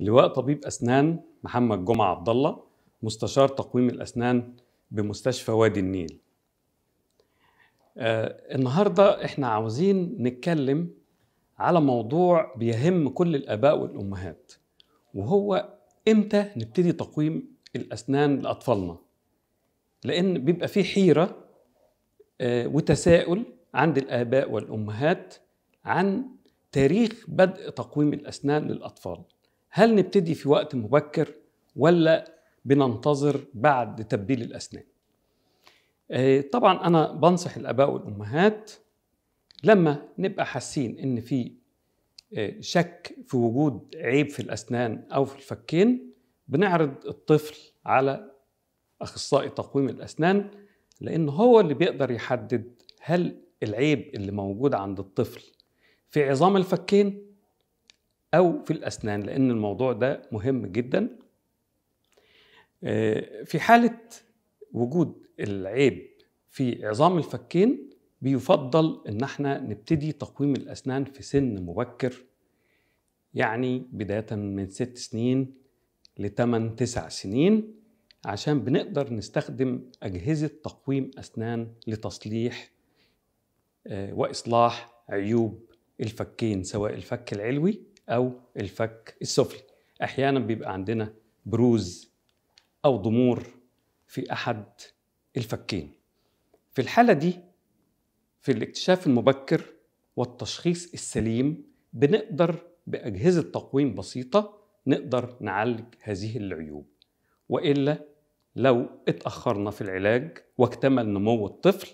لواء طبيب أسنان محمد جمعة عبد الله مستشار تقويم الأسنان بمستشفى وادي النيل آه النهاردة إحنا عاوزين نتكلم على موضوع بيهم كل الآباء والأمهات وهو إمتى نبتدي تقويم الأسنان لأطفالنا لأن بيبقى في حيرة آه وتساؤل عند الآباء والأمهات عن تاريخ بدء تقويم الأسنان للأطفال هل نبتدي في وقت مبكر ولا بننتظر بعد تبديل الأسنان آه، طبعا أنا بنصح الآباء والأمهات لما نبقى حاسين إن في آه، شك في وجود عيب في الأسنان أو في الفكين بنعرض الطفل على أخصائي تقويم الأسنان لأن هو اللي بيقدر يحدد هل العيب اللي موجود عند الطفل في عظام الفكين أو في الأسنان لأن الموضوع ده مهم جدا آه، في حالة وجود العيب في عظام الفكين بيفضل ان احنا نبتدي تقويم الاسنان في سن مبكر يعني بدايه من ست سنين لتمن تسع سنين عشان بنقدر نستخدم اجهزه تقويم اسنان لتصليح آه، واصلاح عيوب الفكين سواء الفك العلوي او الفك السفلي احيانا بيبقى عندنا بروز او ضمور في احد الفكين في الحاله دي في الاكتشاف المبكر والتشخيص السليم بنقدر باجهزه تقويم بسيطه نقدر نعالج هذه العيوب والا لو اتاخرنا في العلاج واكتمل نمو الطفل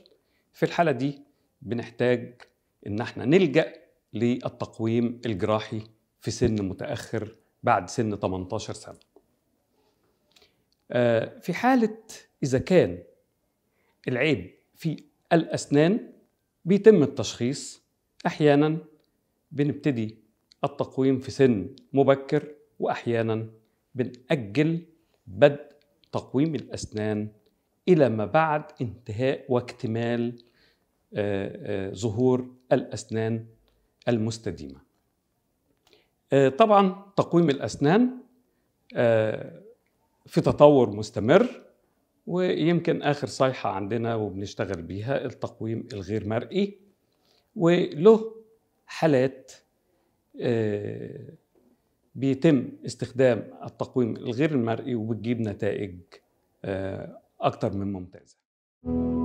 في الحاله دي بنحتاج ان احنا نلجا للتقويم الجراحي في سن متاخر بعد سن 18 سنه. آه، في حاله اذا كان العيب في الاسنان بيتم التشخيص احيانا بنبتدي التقويم في سن مبكر واحيانا بنأجل بدء تقويم الاسنان الى ما بعد انتهاء واكتمال آه، آه، ظهور الاسنان المستديمة آه، طبعا تقويم الأسنان آه، في تطور مستمر ويمكن آخر صيحة عندنا وبنشتغل بيها التقويم الغير مرئي وله حالات آه، بيتم استخدام التقويم الغير المرئي وبتجيب نتائج أكتر من ممتازة.